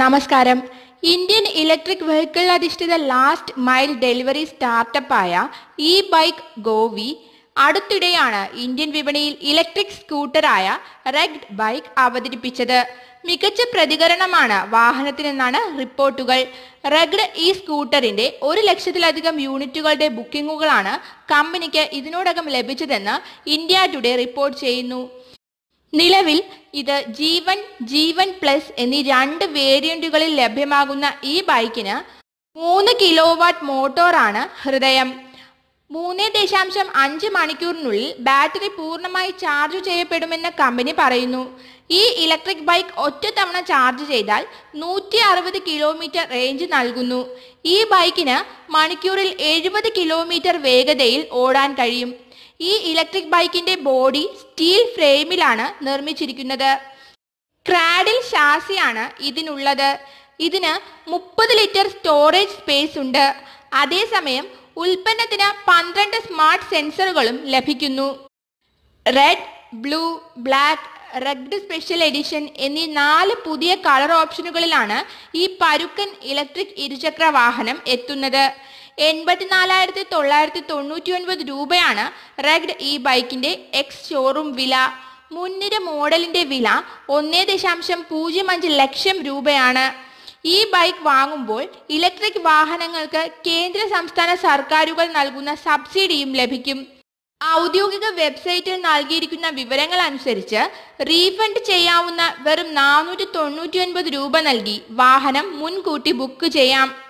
നമസ്കാരം Indian electric vehicle അധിഷ്ഠിത last mile delivery സ്റ്റാർട്ടപ്പായ ഇ ബൈക്ക് ഗോവി അടുത്തിടെയാണ് ഇന്ത്യൻ വിപണിയിൽ ഇലക്ട്രിക് സ്കൂട്ടറായ റെഗ്ഡ് ബൈക്ക് അവതരിപ്പിച്ചത് മികച്ച പ്രതികരണമാണ് വാഹനത്തിനെന്നാണ് റിപ്പോർട്ടുകൾ റെഗ്ഡ് ഈ സ്കൂട്ടറിന്റെ ഒരു ലക്ഷത്തിലധികം യൂണിറ്റുകളുടെ ബുക്കിംഗുകളാണ് കമ്പനിക്ക് ഇതിനോടകം ലഭിച്ചതെന്ന് ഇന്ത്യ ടുഡേ റിപ്പോർട്ട് ചെയ്യുന്നു നിലവിൽ ഇത് ജീവൻ ജീവൻ പ്ലസ് എന്നീ രണ്ട് വേരിയന്റുകളിൽ ലഭ്യമാകുന്ന ഈ ബൈക്കിന് മൂന്ന് കിലോ വാട്ട് മോട്ടോറാണ് ഹൃദയം മൂന്ന് ദശാംശം അഞ്ച് മണിക്കൂറിനുള്ളിൽ ബാറ്ററി പൂർണ്ണമായി ചാർജ് ചെയ്യപ്പെടുമെന്ന് കമ്പനി പറയുന്നു ഈ ഇലക്ട്രിക് ബൈക്ക് ഒറ്റത്തവണ ചാർജ് ചെയ്താൽ നൂറ്റി അറുപത് കിലോമീറ്റർ റേഞ്ച് നൽകുന്നു ഈ ബൈക്കിന് മണിക്കൂറിൽ എഴുപത് കിലോമീറ്റർ വേഗതയിൽ ഓടാൻ കഴിയും ഈ ഇലക്ട്രിക് ബൈക്കിന്റെ ബോഡി സ്റ്റീൽ ഫ്രെയിമിലാണ് നിർമ്മിച്ചിരിക്കുന്നത് ക്രാഡിൽ ഷാസിയാണ് ഇതിനുള്ളത് ഇതിന് മുപ്പത് ലിറ്റർ സ്റ്റോറേജ് സ്പേസ് ഉണ്ട് അതേസമയം ഉൽപ്പന്നത്തിന് പന്ത്രണ്ട് സ്മാർട്ട് സെൻസറുകളും ലഭിക്കുന്നു red blue black red special edition എന്നീ നാല് പുതിയ കളർ ഓപ്ഷനുകളിലാണ് ഈ പരുക്കൻ ഇലക്ട്രിക് ഇരുചക്ര വാഹനം എത്തുന്നത് എൺപത്തിനാലായിരത്തി തൊള്ളായിരത്തി തൊണ്ണൂറ്റി ഒൻപത് രൂപയാണ് റെഗ്ഡ് ഈ ബൈക്കിന്റെ എക്സ് ഷോറൂം വില മുൻനിര മോഡലിന്റെ വില ഒന്നേ ദശാംശം പൂജ്യം അഞ്ച് ലക്ഷം രൂപയാണ് ഈ ബൈക്ക് വാങ്ങുമ്പോൾ ഇലക്ട്രിക് വാഹനങ്ങൾക്ക് കേന്ദ്ര സംസ്ഥാന സർക്കാരുകൾ നൽകുന്ന സബ്സിഡിയും ലഭിക്കും ഔദ്യോഗിക വെബ്സൈറ്റിൽ നൽകിയിരിക്കുന്ന വിവരങ്ങൾ അനുസരിച്ച് റീഫണ്ട് ചെയ്യാവുന്ന വെറും നാനൂറ്റി രൂപ നൽകി വാഹനം മുൻകൂട്ടി ബുക്ക് ചെയ്യാം